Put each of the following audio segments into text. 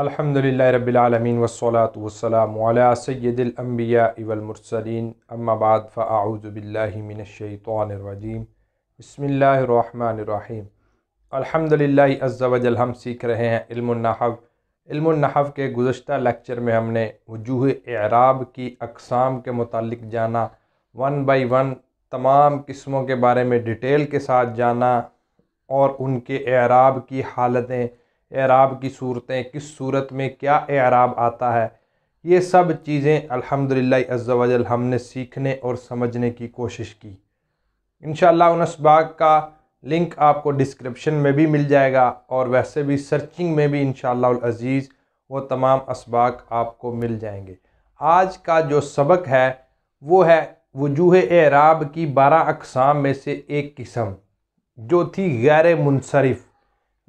अल्हम्दुलिल्लाह रब्बिलआलमीन वस्सलात वस्सलाम अला सय्यदिल अंबिया वल मुरसलीन अम्मा बाद बिल्लाहि मिनश शैतानिर रजीम बिस्मिल्लाहिर रहमानिर रहीम अल्हम्दुलिल्लाह अज़्ज़ा वजल हम सीख रहे हैं इल्म नहव इल्म नहव के गुजशत लेक्चर में हमने वजूह एराब की अकसाम के मतलब जाना वन बाई वन तमाम किस्मों के बारे में डिटेल के साथ जाना और उनके एराब की हालतें एराब की सूरतें किस सूरत में क्या एराब आता है ये सब चीज़ें अल्हम्दुलिल्लाह अज्जावजल हमने सीखने और समझने की कोशिश की इन उन का लिंक आपको डिस्क्रिप्शन में भी मिल जाएगा और वैसे भी सर्चिंग में भी इन अज़ीज़ वो तमाम इसबाक आपको मिल जाएंगे आज का जो सबक है वो है वजूह एराब की बारह अकसाम में से एक किस्म जो थी गैर मुनसरफ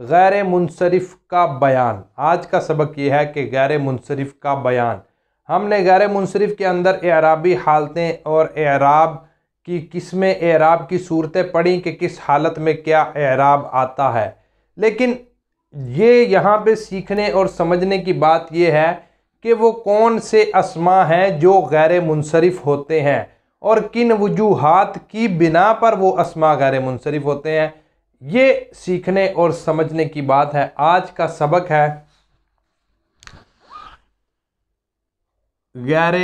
गैर मुनसरफ का बयान आज का सबक यह है कि गैर मुनसरफ का बयान हमने गैर मुनसरफ के अंदर एराबी हालतें और एराब की किस्में एराब की सूरतें पढ़ी कि किस हालत में क्या एराब आता है लेकिन ये यहाँ पे सीखने और समझने की बात यह है कि वो कौन से असमा हैं जो गैर मुनसरफ होते हैं और किन वजूहत की बिना पर वो असमा गैर मुनसरफ होते हैं ये सीखने और समझने की बात है आज का सबक है गैर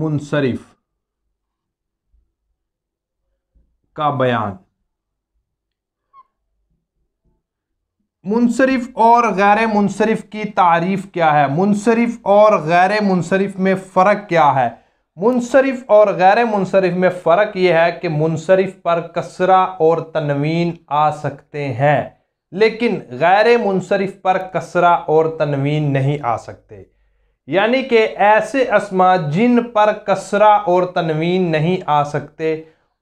मुनसरफ का बयान मुनसरफ और गैर मुनसरफ की तारीफ क्या है मुनसरफ और गैर मुनसरफ में फ़र्क क्या है मुनसरफ और गैर मुनसरफ में फ़र्क यह है कि मुनसरफ पर कसरा और तनवीन आ सकते हैं लेकिन गैर मुनसरफ पर कसरा और तनवीन नहीं आ सकते यानी कि ऐसे असमा जिन पर कसरा और तनवीन नहीं आ सकते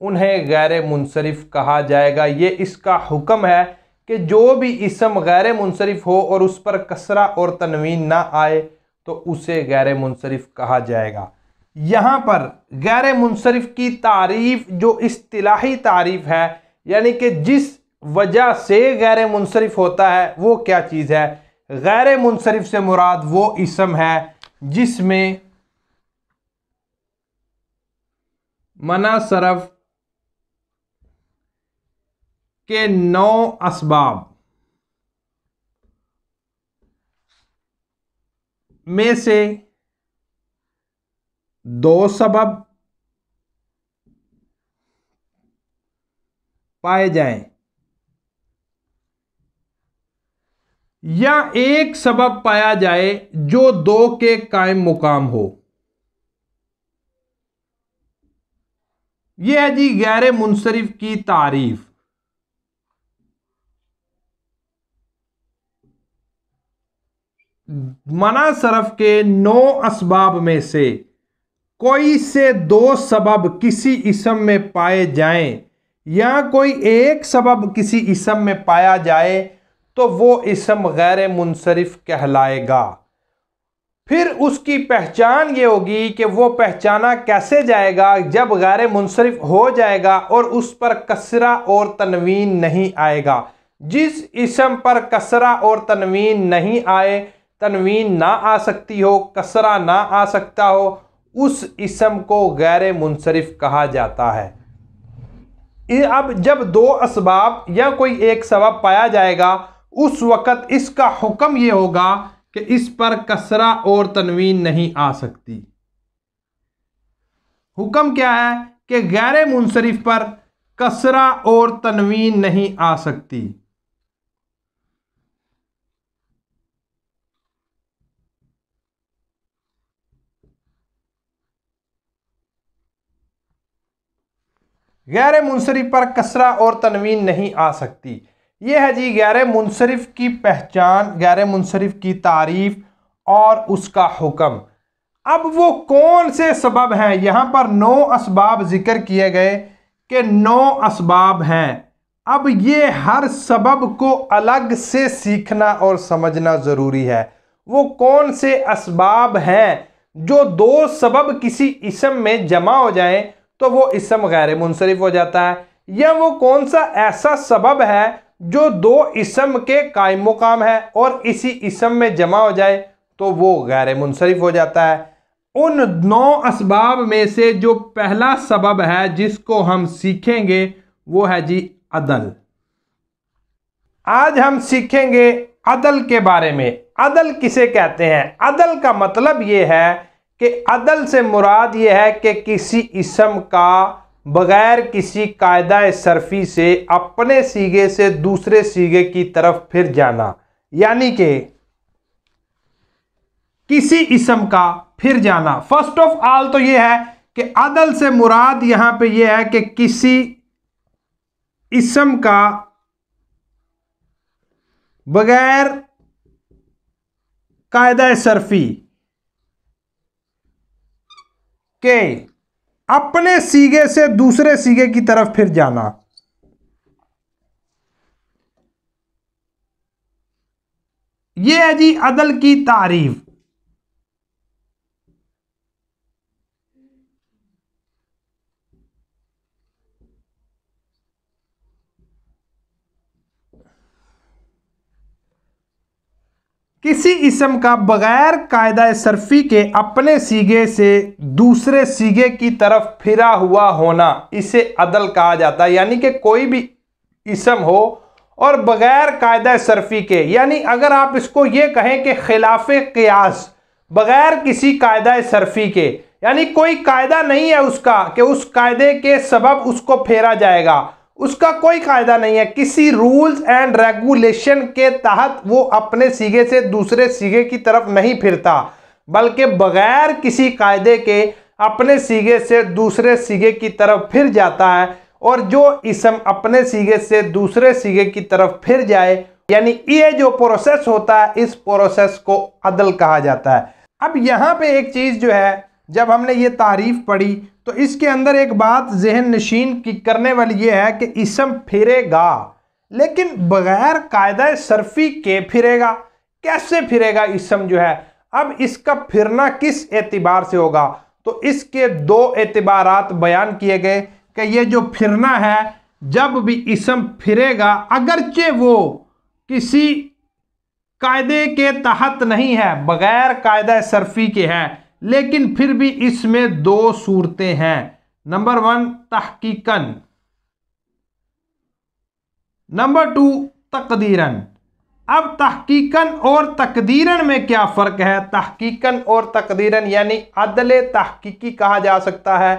उन्हें गैर मुनसरफ कहा जाएगा ये इसका हुक्म है कि जो भी इसम गैर मुनसरफ हो और उस पर कसरा और तनवीन ना आए तो उसे गैर मुनसरफ कहा जाएगा यहाँ पर गैर मुनसरफ की तारीफ जो असलाही तारीफ है यानी कि जिस वजह से गैर मुनसरफ होता है वो क्या चीज़ है गैर मुनसरफ से मुराद वो इसम है जिसमें मना सरफ के नौ इसबाब में से दो सबब पाए जाए या एक सबब पाया जाए जो दो के कायम मुकाम हो यह है जी गैर मुनसरिफ की तारीफ मना सरफ के नौ असबाब में से कोई से दो सबब किसी इसम में पाए जाएं या कोई एक सबब किसी इसम में पाया जाए तो वो इसम गैर मुनसरफ कहलाएगा फिर उसकी पहचान ये होगी कि वो पहचाना कैसे जाएगा जब गैर मुनसरफ हो जाएगा और उस पर कसरा और तनवीन नहीं आएगा जिस इसम पर कसरा और तनवीन नहीं आए तनवीन ना आ सकती हो कसरा ना आ सकता हो उस इसम को गैर मुनसरफ कहा जाता है अब जब दो इसबाब या कोई एक सबब पाया जाएगा उस वक़्त इसका हुक्म ये होगा कि इस पर कसरा और तनवीन नहीं आ सकती हुक्म क्या है कि गैर मुनसरफ पर कसरा और तनवीन नहीं आ सकती गैर मुनसरफ पर कसरा और तनवीन नहीं आ सकती ये है जी गैर मुनसरफ की पहचान गैर मुनसरफ की तारीफ और उसका हुक्म अब वो कौन से सबब हैं यहाँ पर नौ इसबाब ज़िक्र किए गए कि नौ इसबाब हैं अब ये हर सबब को अलग से सीखना और समझना ज़रूरी है वो कौन से इसबाब हैं जो दो सबब किसी इसम में जमा हो जाएं तो वो इसम गैर मुनसरफ हो जाता है या वो कौन सा ऐसा सबब है जो दो इसम के कायम मुकाम है और इसी इसम में जमा हो जाए तो वो गैर मुनसरफ हो जाता है उन नौ इसबाब में से जो पहला सबब है जिसको हम सीखेंगे वो है जी अदल आज हम सीखेंगे अदल के बारे में अदल किसे कहते हैं अदल का मतलब ये है कि अदल से मुराद ये है कि किसी इसम का बग़ैर किसी कायदा सरफी से अपने सीगे से दूसरे सीगे की तरफ फिर जाना यानी कि किसी इसम का फिर जाना फर्स्ट ऑफ ऑल तो ये है कि अदल से मुराद यहां पे ये है कि किसी इसम का बग़ैर कायदा सरफी के अपने सीगे से दूसरे सीगे की तरफ फिर जाना ये है जी अदल की तारीफ किसी इसम का बगैर कायदा सरफी के अपने सीगे से दूसरे सीगे की तरफ फिरा हुआ होना इसे अदल कहा जाता है यानी कि कोई भी इसम हो और बगैर कायदा सरफी के यानी अगर आप इसको ये कहें कि खिलाफ कयास बगैर किसी कायदा सरफी के यानी कोई कायदा नहीं है उसका कि उस कायदे के सबब उसको फेरा जाएगा उसका कोई कायदा नहीं है किसी रूल्स एंड रेगुलेशन के तहत वो अपने सीगे से दूसरे सीगे की तरफ नहीं फिरता बल्कि बगैर किसी कायदे के अपने सीगे से दूसरे सीगे की तरफ फिर जाता है और जो इसम अपने सीगे से दूसरे सीगे की तरफ फिर जाए यानी ये जो प्रोसेस होता है इस प्रोसेस को अदल कहा जाता है अब यहाँ पे एक चीज़ जो है जब हमने ये तारीफ़ पढ़ी तो इसके अंदर एक बात जहन नशीन की करने वाली ये है कि इसम फिरेगा लेकिन बग़ैर कायदा सरफी के फिरेगा कैसे फिरेगा इसम जो है अब इसका फिरना किस एतबार से होगा तो इसके दो एतबार बयान किए गए कि ये जो फिरना है जब भी इसम फिरेगा अगरचे वो किसी कायदे के तहत नहीं है बग़ैर कायदा सरफी के हैं लेकिन फिर भी इसमें दो सूरतें हैं नंबर वन तहकीकन नंबर टू तकदीरन अब तहकीकन और तकदीरन में क्या फ़र्क है तहकीकन और तकदीरन यानी अदल तहकीकी कहा जा सकता है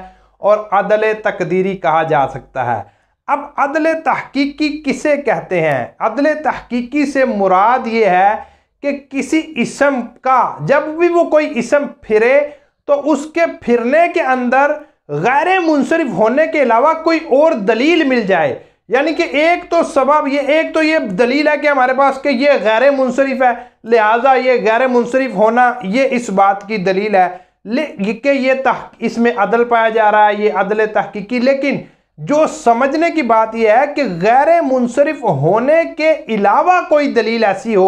और अदल तकदीरी कहा जा सकता है अब अदल तहकीकी किसे कहते हैं अदल तहकीकी से मुराद ये है कि किसी इसम का जब भी वो कोई इसम फिरे तो उसके फिरने के अंदर गैर मुनसरफ होने के अलावा कोई और दलील मिल जाए यानी कि एक तो सबब ये एक तो ये दलील है कि हमारे पास कि ये गैर मुनसरफ है लिहाजा ये गैर मुनसरफ होना ये इस बात की दलील है कि ये तह इसमें अदल पाया जा रहा है ये अदल तहकीकी लेकिन जो समझने की बात यह है कि गैर मुनसरफ होने के अलावा कोई दलील ऐसी हो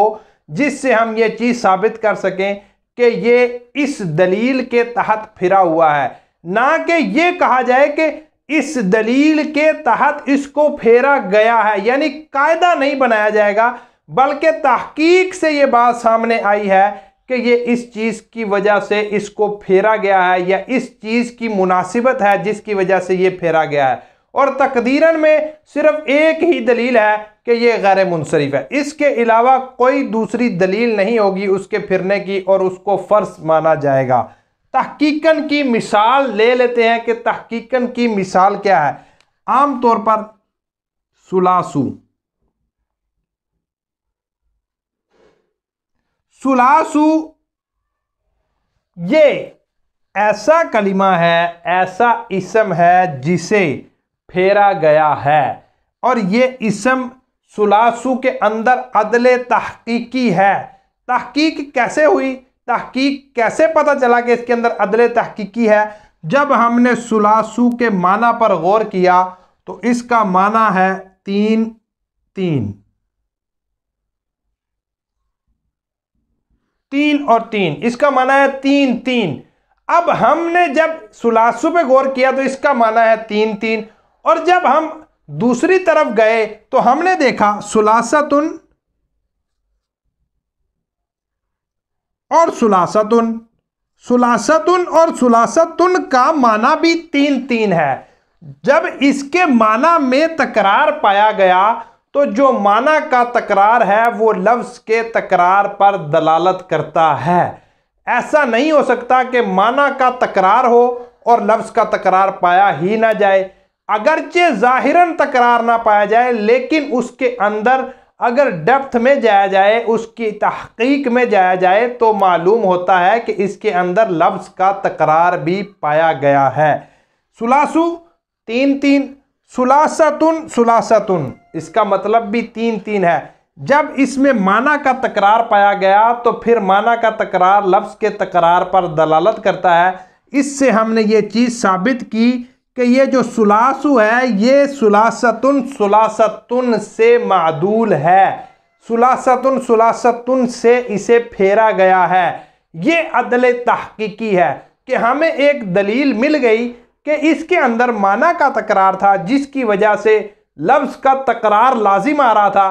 जिससे हम ये चीज़ साबित कर सकें कि ये इस दलील के तहत फिरा हुआ है ना कि ये कहा जाए कि इस दलील के तहत इसको फेरा गया है यानी कायदा नहीं बनाया जाएगा बल्कि तहकीक से ये बात सामने आई है कि ये इस चीज़ की वजह से इसको फेरा गया है या इस चीज़ की मुनासिबत है जिसकी वजह से ये फेरा गया है और तकदीरन में सिर्फ एक ही दलील है कि ये गैर मुनसरफ है इसके अलावा कोई दूसरी दलील नहीं होगी उसके फिरने की और उसको फ़र्ज माना जाएगा तहकीकन की मिसाल ले लेते हैं कि तहकीकन की मिसाल क्या है आम तौर पर सुलासू सुलासू ये ऐसा कलिमा है ऐसा इसम है जिसे फेरा गया है और ये इसम सुलासू के अंदर अदल तहकीकी है तहकीक कैसे हुई तहकीक कैसे पता चला कि इसके अंदर अदले तहकीकी है जब हमने सुलासू के माना पर गौर किया तो इसका माना है तीन तीन तीन और तीन इसका माना है तीन तीन अब हमने जब सुलासु पे गौर किया तो इसका माना है तीन तीन और जब हम दूसरी तरफ गए तो हमने देखा सुलासतुन और सुलासतुन सुलासतुन और सुलासतुन का माना भी तीन तीन है जब इसके माना में तकरार पाया गया तो जो माना का तकरार है वो लफ्ज़ के तकरार पर दलालत करता है ऐसा नहीं हो सकता कि माना का तकरार हो और लफ्ज़ का तकरार पाया ही ना जाए अगरचे जाहिरन तकरार ना पाया जाए लेकिन उसके अंदर अगर डेप्थ में जाया जाए उसकी तहकीक में जाया जाए तो मालूम होता है कि इसके अंदर लफ्ज़ का तकरार भी पाया गया है सुलासु तीन तीन सुलासतुन सुलासतुन इसका मतलब भी तीन तीन है जब इसमें माना का तकरार पाया गया तो फिर माना का तकरार लफ्ज़ के तकरार पर दलालत करता है इससे हमने ये चीज़ साबित की कि ये जो सुलासु है ये सुलासतुन सुलासतुन से मादूल है सुलासतुन सुलासतुन से इसे फेरा गया है ये अदल तहकीकी है कि हमें एक दलील मिल गई कि इसके अंदर माना का तकरार था जिसकी वजह से लफ्ज़ का तकरार लाजिम आ रहा था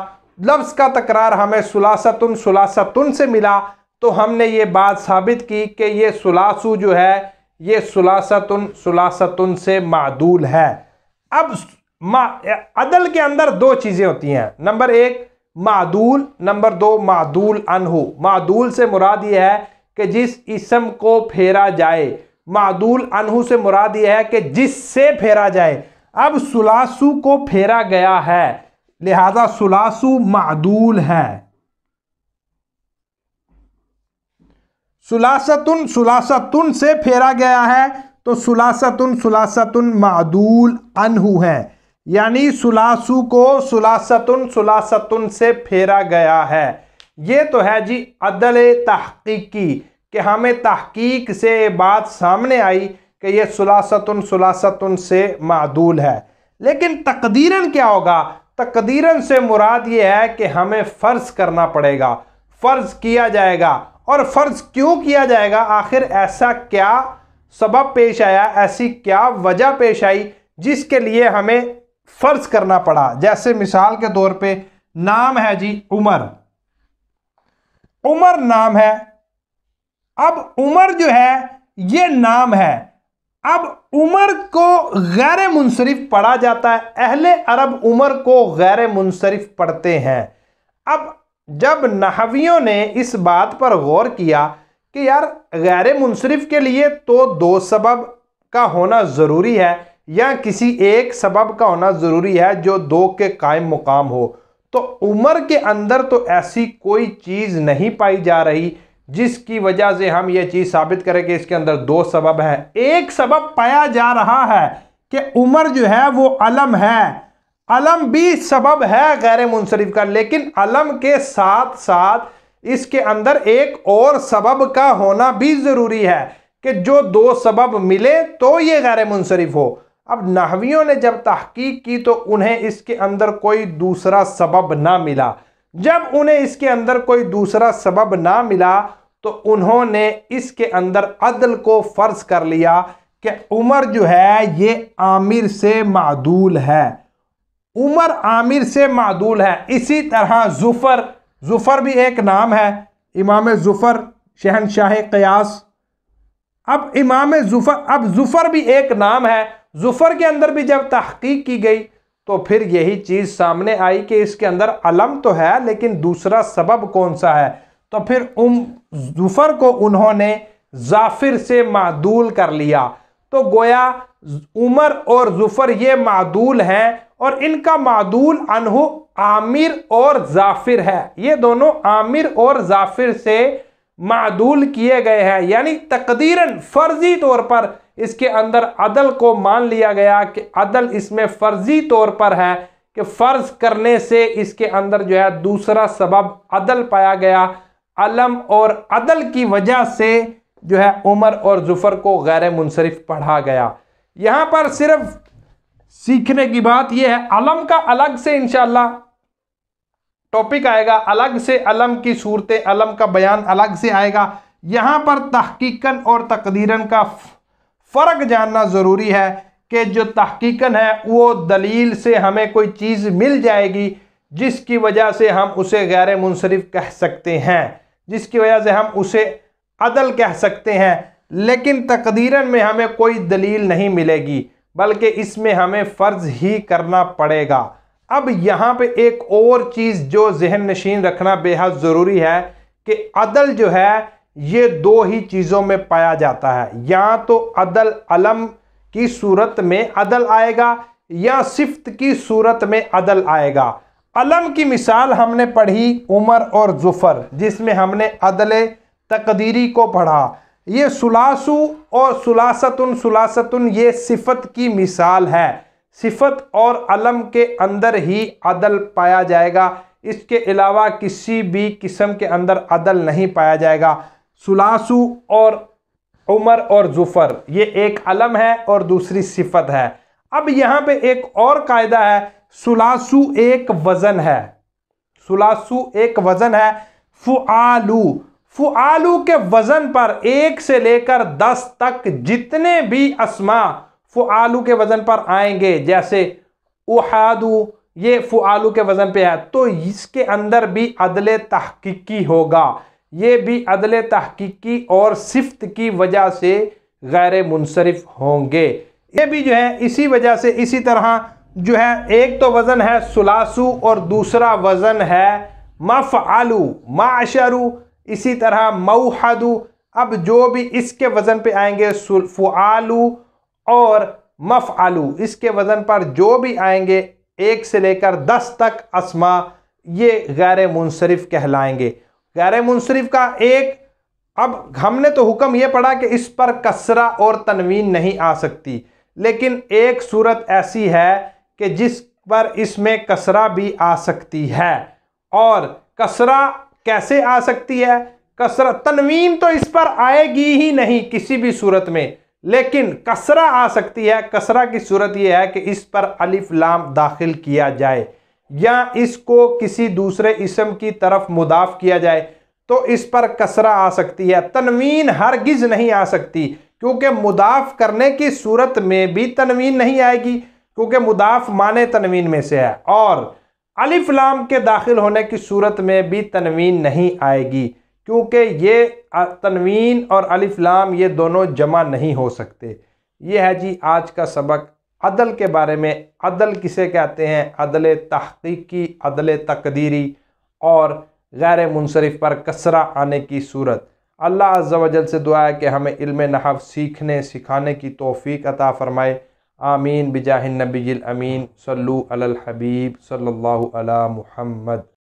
लफ्ज़ का तकरार हमें सुलासतुन सुलासतुन से मिला तो हमने ये बात साबित की कि ये सुलासु जो है ये सुलासतुन सुलासतुन से मादूल है अब अदल के अंदर दो चीज़ें होती हैं नंबर एक मादूल नंबर दो मादूल अनहु मादूल से मुराद ये है कि जिस इसम को फेरा जाए मादूल अनहु से मुराद ये है कि जिससे फेरा जाए अब सुलासु को फेरा गया है लिहाजा सुलासु मादूल है सुलासतुन सुलासतुन से फेरा गया है तो सुलासतुन सुलासतुन मादूल अनहू है यानी सुलासु को सुलासतुन सुलासतुन से फेरा गया है ये तो है जी अदल तहकीकी कि हमें तहकीक से बात सामने आई कि यह सुलासतुन सुलासतुन से मादूल है लेकिन तकदीरन क्या होगा तकदीरन से मुराद ये है कि हमें फ़र्ज़ करना पड़ेगा फ़र्ज़ किया जाएगा और फ़र्ज क्यों किया जाएगा आखिर ऐसा क्या सबब पेश आया ऐसी क्या वजह पेश आई जिसके लिए हमें फ़र्ज करना पड़ा जैसे मिसाल के तौर पे नाम है जी उमर उमर नाम है अब उमर जो है ये नाम है अब उमर को गैर मुनसरफ पढ़ा जाता है अहले अरब उमर को गैर मुनसरफ पढ़ते हैं अब जब नहवियों ने इस बात पर गौर किया कि यार गैर मुनसरफ के लिए तो दो सबब का होना ज़रूरी है या किसी एक सबब का होना ज़रूरी है जो दो के कायम मुकाम हो तो उम्र के अंदर तो ऐसी कोई चीज़ नहीं पाई जा रही जिसकी वजह से हम ये चीज़ साबित करें कि इसके अंदर दो सबब हैं एक सबब पाया जा रहा है कि उम्र जो है वो अलम है अलम भी सबब है गैर मुनसरफ का लेकिन अलम के साथ साथ इसके अंदर एक और सबब का होना भी ज़रूरी है कि जो दो सबब मिले तो ये गैर मुनसरफ हो अब नहवियों ने जब तहकीक की तो उन्हें इसके अंदर कोई दूसरा सबब ना मिला जब उन्हें इसके अंदर कोई दूसरा सबब ना मिला तो उन्होंने इसके अंदर अदल को फ़र्ज कर लिया कि उमर जो है ये आमिर से मादूल है उमर आमिर से मादूल है इसी तरह जुफ़र जुफ़र भी एक नाम है इमाम जुफ़र शहनशाह क़यास अब इमाम जुफ़र अब जुफ़र भी एक नाम है जुफ़र के अंदर भी जब तहकीक की गई तो फिर यही चीज़ सामने आई कि इसके अंदर अलम तो है लेकिन दूसरा सबब कौन सा है तो फिर उम जुफ़र को उन्होंने जाफिर से मादूल कर लिया तो गोया उमर और जुफर ये मादूल हैं और इनका मादूल अनहु आमिर और जाफिर है ये दोनों आमिर और जाफिर से मादूल किए गए हैं यानी तकदीरन फर्जी तौर पर इसके अंदर अदल को मान लिया गया कि अदल इसमें फर्जी तौर पर है कि फ़र्ज करने से इसके अंदर जो है दूसरा सबब अदल पाया गया अलम और अदल की वजह से जो है उमर और जुफर को गैर मुनसरफ पढ़ा गया यहाँ पर सिर्फ सीखने की बात यह है अलम का अलग से इनशाला टॉपिक आएगा अलग से अलम की सूरत अलम का बयान अलग से आएगा यहाँ पर तहकीकन और तकदीरन का फ़र्क जानना ज़रूरी है कि जो तहकीकन है वो दलील से हमें कोई चीज़ मिल जाएगी जिसकी वजह से हम उसे गैर मुनसरफ कह सकते हैं जिसकी वजह से हम उसे अदल कह सकते हैं लेकिन तकदीरन में हमें कोई दलील नहीं मिलेगी बल्कि इसमें हमें फ़र्ज ही करना पड़ेगा अब यहाँ पे एक और चीज़ जो जहन नशीन रखना बेहद ज़रूरी है कि अदल जो है ये दो ही चीज़ों में पाया जाता है या तो अदल अलम की सूरत में अदल आएगा या सिफ्त की सूरत में अदल आएगा अलम की मिसाल हमने पढ़ी उमर और जुफ़र जिसमें हमने अदल तकदीरी को पढ़ा ये सुलासु और सुलासतुन सुलासतुन ये सिफत की मिसाल है सिफत और अलम के अंदर ही अदल पाया जाएगा इसके अलावा किसी भी किस्म के अंदर अदल नहीं पाया जाएगा सुलासु और उमर और जुफर ये एक अलम है और दूसरी सिफत है अब यहाँ पे एक और कायदा है सुलासु एक वज़न है सुलासु एक वज़न है फ़ुआलू फुआलू के वजन पर एक से लेकर दस तक जितने भी असमा फुआलू के वजन पर आएंगे जैसे उहादू ये फुआलू के वजन पे है तो इसके अंदर भी अदल तहकीकी होगा ये भी अदल तहकीकी और सिफ्त की वजह से गैर मुनसरफ होंगे ये भी जो है इसी वजह से इसी तरह जो है एक तो वज़न है सुलासु और दूसरा वज़न है आलू माशरू इसी तरह मऊहदु अब जो भी इसके वज़न पे आएंगे फ़ुआलू और आलू इसके वज़न पर जो भी आएंगे एक से लेकर दस तक असमा ये गैर मुनसरफ कहलाएंगे गैर मुनसरफ का एक अब हमने तो हुक्म ये पढ़ा कि इस पर कसरा और तनवीन नहीं आ सकती लेकिन एक सूरत ऐसी है कि जिस पर इसमें कसरा भी आ सकती है और कसरा कैसे आ सकती है कसरत तनवीन तो इस पर आएगी ही नहीं किसी भी सूरत में लेकिन कसरा आ सकती है कसरा की सूरत यह है कि इस पर अलिफ लाम दाखिल किया जाए या इसको किसी दूसरे इसम की तरफ मुदाफ किया जाए तो इस पर कसरा आ सकती है तनवीन हरगिज़ नहीं आ सकती क्योंकि मुदाफ करने की सूरत में भी तनवीन नहीं आएगी क्योंकि मुदाफ माने तनवीन में से है और अलिफ लाम के दाखिल होने की सूरत में भी तनवीन नहीं आएगी क्योंकि ये तनवीन और अलिफ लाम ये दोनों जमा नहीं हो सकते ये है जी आज का सबक अदल के बारे में अदल किसे कहते हैं अदल तहकीकी अदल तकदीरी और गैर मुनसरफ पर कसरा आने की सूरत अल्लाह अज्जा वजल से दुआ है कि हमें इल्म नहव सीखने सिखाने की तोफ़ी अता फ़रमाए آمين بجاه النبي الأمين صلوا على الحبيب صلى الله على محمد